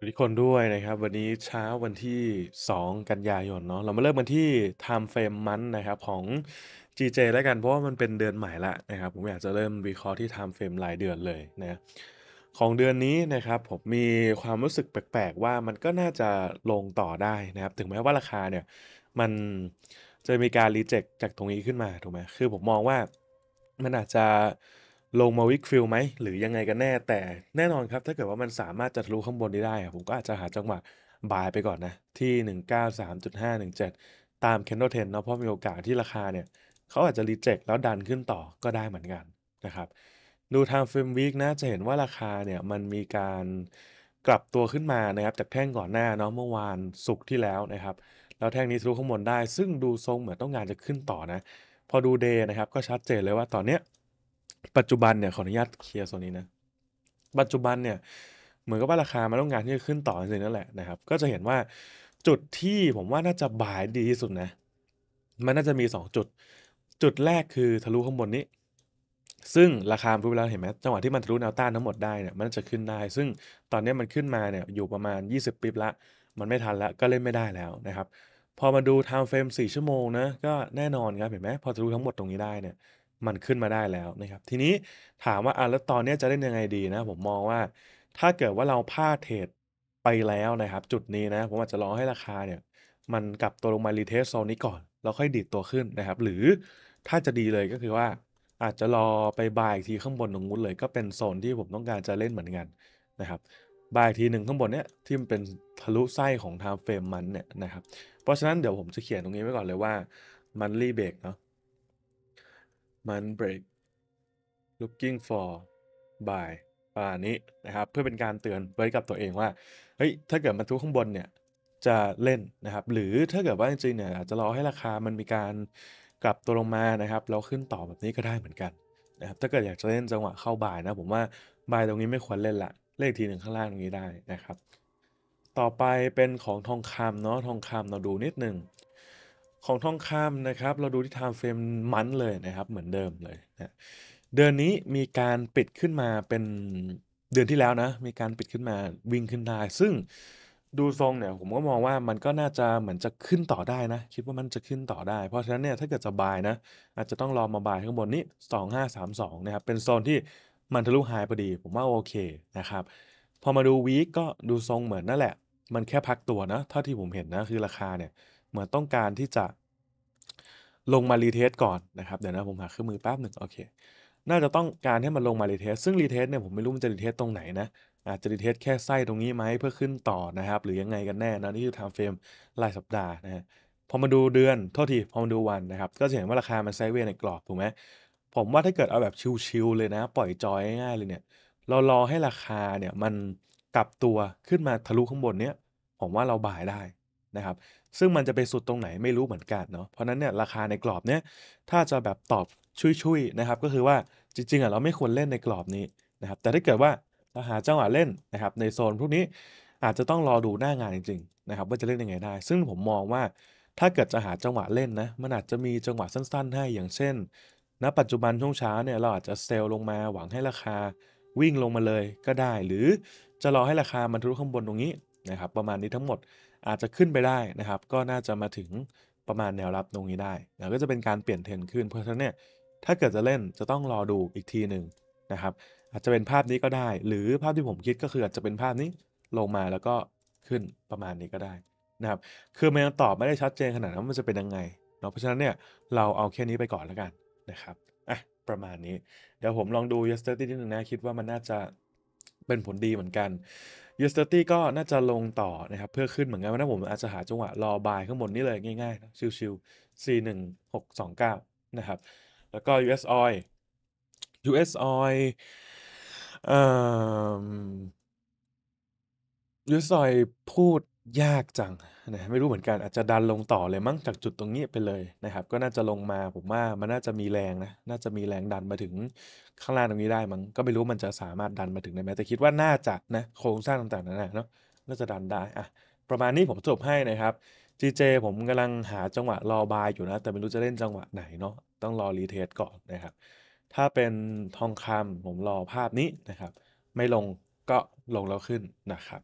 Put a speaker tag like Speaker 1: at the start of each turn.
Speaker 1: ทุกคนด้วยนะครับ วันนี้เช้าวันที่ 2 กันยายนเนาะเรามาเริ่มกันที่ time frame มันนะครับของ GJ แล้วกันเพราะว่ามันเป็นเดือนใหม่ละนะครับผมอยากจะเริ่มวิเคราะห์ที่ time frame รายเดือนเลยนะของเดือนนี้นะครับ ผมมีความรู้สึกแปลกๆว่ามันก็น่าจะลงต่อได้นะครับ ถึงแม้ว่าราคาเนี่ย มันจะมีการรีเจ็คจากตรงนี้ขึ้นมาถูกไหมคือผมมองว่ามันอาจจะลงมาวิกฟิลไหม หรือยังไงกันแน่แต่แน่นอนครับ ถ้าเกิดว่ามันสามารถจะทะลุข้างบน้ได้ ผมก็อาจจะหาจังหวะบายไปก่อนนะ ที่ 193.517 ตาม candle ten เนาะเพราะมีโอกาสที่ราคาเนี่ยเขาอาจจะรีเจ็คแล้วดันขึ้นต่อก็ได้เหมือนกันนะครับ ดูทางเฟรมวิกนะจะเห็นว่าราคาเนี่ย มันมีการกลับตัวขึ้นมานะครับจากแท่งก่อนหน้าเนาะเมื่อวานศุกร์ที่แล้วนะครับแล้วแท่งนี้ทะลุข้างบนได้ ซึ่งดูทรงเหมือนต้องงานจะขึ้นต่อนะพอดูเดย์นะครับก็ชัดเจนเลยว่าตอนเนี้ยปัจจุบันเนี่ยขออนุญาตเคลียร์ส่วนนี้นะ ปัจจุบันเนี่ย เหมือนกับว่าราคามันต้องการที่จะขึ้นต่อจริงๆนั่นแหละนะครับ ก็จะเห็นว่าจุดที่ผมว่าน่าจะบายดีที่สุดนะ มันน่าจะมี 2 จุด จุดแรกคือทะลุข้างบนนี้ ซึ่งราคารู้ไปแล้วเห็นไหมจังหวะที่มันทะลุแนวต้านทั้งหมดได้เนี่ยมันจะขึ้นได้ ซึ่งตอนนี้มันขึ้นมาเนี่ยอยู่ประมาณ 20ปิบละ มันไม่ทันละก็เล่นไม่ได้แล้วนะครับ พอมาดู time frame 4ชั่วโมงนะก็แน่นอนครับเห็นไหมพอทะลุทั้งหมดตรงนี้ได้เนี่ยมันขึ้นมาได้แล้วนะครับทีนี้ถามว่าอ่ะแล้วตอนนี้จะเล่นยังไงดีนะ ผมมองว่าถ้าเกิดว่าเราพลาดเทรดไปแล้วนะครับ จุดนี้นะผมอาจจะรอให้ราคาเนี่ย มันกลับตัวลงมารีเทสโซนนี้ก่อนแล้วค่อยดีดตัวขึ้นนะครับ หรือถ้าจะดีเลยก็คือว่า อาจจะรอไปบายทีข้างบนตรงนู้นเลยก็เป็นโซนที่ผมต้องการจะเล่นเหมือนกันนะครับบายทีหนึ่งข้างบนเนี้ยที่มันเป็นทะลุไส้ของไทม์เฟรมมันเนี่ยนะครับเพราะฉะนั้นเดี๋ยวผมจะเขียนตรงนี้ไว้ก่อนเลยว่ามันรีเบรกเนาะมันเบรก looking for by ป่านี้นะครับ เพื่อเป็นการเตือนไว้กับตัวเองว่า เฮ้ย ถ้าเกิดมันทุกข้างบนเนี่ย จะเล่นนะครับ หรือถ้าเกิดว่าจริงๆเนี่ยอาจจะรอให้ราคามันมีการกลับตัวลงมานะครับ แล้วขึ้นต่อแบบนี้ก็ได้เหมือนกันนะครับถ้าเกิดอยากจะเล่นจังหวะเข้าบ่ายนะ ผมว่าบ่ายตรงนี้ไม่ควรเล่นละเลขทีหนึ่งข้างล่างตรงนี้ได้นะครับ ต่อไปเป็นของทองคำเนาะทองคำเราดูนิดหนึ่งของทองคำนะครับเราดูที่ time frame มันเลยนะครับเหมือนเดิมเลยนะเดือนนี้มีการปิดขึ้นมาเป็นเดือนที่แล้วนะมีการปิดขึ้นมาวิ่งขึ้นได้ซึ่งดูทรงเนี่ย ผมก็มองว่ามันก็น่าจะเหมือนจะขึ้นต่อได้นะ คิดว่ามันจะขึ้นต่อได้ เพราะฉะนั้นเนี่ยถ้าเกิดจะบายนะ อาจจะต้องรอมาบายข้างบนนี้ 2532นะครับเป็นโซนที่มันทะลุไฮพอดีผมว่าโอเคนะครับ พอมาดูวีคก็ดูทรงเหมือนนั่นแหละ มันแค่พักตัวนะเท่าที่ผมเห็นนะคือราคาเนี่ยมือนต้องการที่จะลงมารีเทสก่อนนะครับเดี๋ยวนะผมหาเครื่องมือแป๊บหนึ่งโอเคน่าจะต้องการให้มันลงมารีเทสซึ่งรีเทสเนี่ยผมไม่รู้มันจะรีเทสตรงไหนนะอาจจะรีเทสแค่ไส้ตรงนี้ไหม เพื่อขึ้นต่อนะครับหรือยังไงกันแน่นะนี่คือทำเฟรมรายสัปดาห์นะฮะพอมาดูเดือนโทษที พอมาดูวันนะครับ ก็จะเห็นว่าราคามันไซเวยในกรอบถูกไหมผมว่าถ้าเกิดเอาแบบชิลๆเลยนะ ปล่อยจอยง่ายๆเลยเนี่ยเรารอให้ราคาเนี่ยมันกลับตัวขึ้นมาทะลุข้างบนเนี้ยผมว่าเราบ่ายได้นะครับซึ่งมันจะไปสุดตรงไหนไม่รู้เหมือนกันเนาะเพราะนั้นเนี่ยราคาในกรอบเนี้ยถ้าจะแบบตอบชุยๆนะครับก็คือว่าจริงๆอ่ะเราไม่ควรเล่นในกรอบนี้นะครับแต่ถ้าเกิดว่าเราหาจังหวะเล่นนะครับในโซนพวกนี้อาจจะต้องรอดูหน้างานจริงๆนะครับว่าจะเล่นยังไงได้ ซึ่งผมมองว่าถ้าเกิดจะหาจังหวะเล่นนะมันอาจจะมีจังหวะสั้นๆ ให้อย่างเช่นณ ปัจจุบันช่วงเช้าเนี่ยเราอาจจะเซลลงมา หวังให้ราคาวิ่งลงมาเลยก็ได้ หรือจะรอให้ราคามันทะลุข้างบนตรงนี้นะครับประมาณนี้ทั้งหมดอาจจะขึ้นไปได้นะครับก็น่าจะมาถึงประมาณแนวรับตรงนี้ได้้วก็จะเป็นการเปลี่ยนเทรนขึ้นเพราะฉะนั้นเนี่ยถ้าเกิดจะเล่นจะต้องรอดูอีกทีหนึ่งนะครับอาจจะเป็นภาพนี้ก็ได้ หรือภาพที่ผมคิดก็คืออาจจะเป็นภาพนี้ลงมาแล้วก็ขึ้นประมาณนี้ก็ได้นะครับคือมันยังตอบไม่ได้ชัดเจนขนาดนั้นมันจะเป็นยังไงเนาะเพราะฉะนั้นเนี่ยเราเอาแค่นี้ไปก่อนแล้วกันนะครับอ่ะประมาณนี้เดี๋ยวผมลองดู yesterday นิดนึงนะคิดว่ามันน่าจะเป็นผลดีเหมือนกันยูสเตอร์ตี้ก็น่าจะลงต่อนะครับ เพื่อขึ้นเหมือนกันวันนั้นผมอาจจะหาจังหวะ รอบายข้างบนนี่เลย ง่ายๆนะชิวๆ4 1 6 2 9 นะครับ แล้วก็ US Oil US Oil เอ่อ US Oil พูดยากจังนะไม่รู้เหมือนกันอาจจะดันลงต่อเลยมั้งจากจุดตรงนี้ไปเลยนะครับ ก็น่าจะลงมาผมว่ามันน่าจะมีแรงนะน่าจะมีแรงดันมาถึงข้างล่างตรงนี้ได้มั้งก็ไม่รู้มันจะสามารถดันมาถึงได้ไหมแต่คิดว่าน่าจะนะโครงสร้างต่างๆนั่นนะเนาะน่าจะดันได้อะประมาณนี้ผมจบให้นะครับจีเจผมกำลังหาจังหวะรอบายอยู่นะ แต่ไม่รู้จะเล่นจังหวะไหนเนาะต้องรอรีเทสก่อนนะครับถ้าเป็นทองคำผมรอภาพนี้นะครับ ไม่ลงก็ลงแล้วขึ้นนะครับ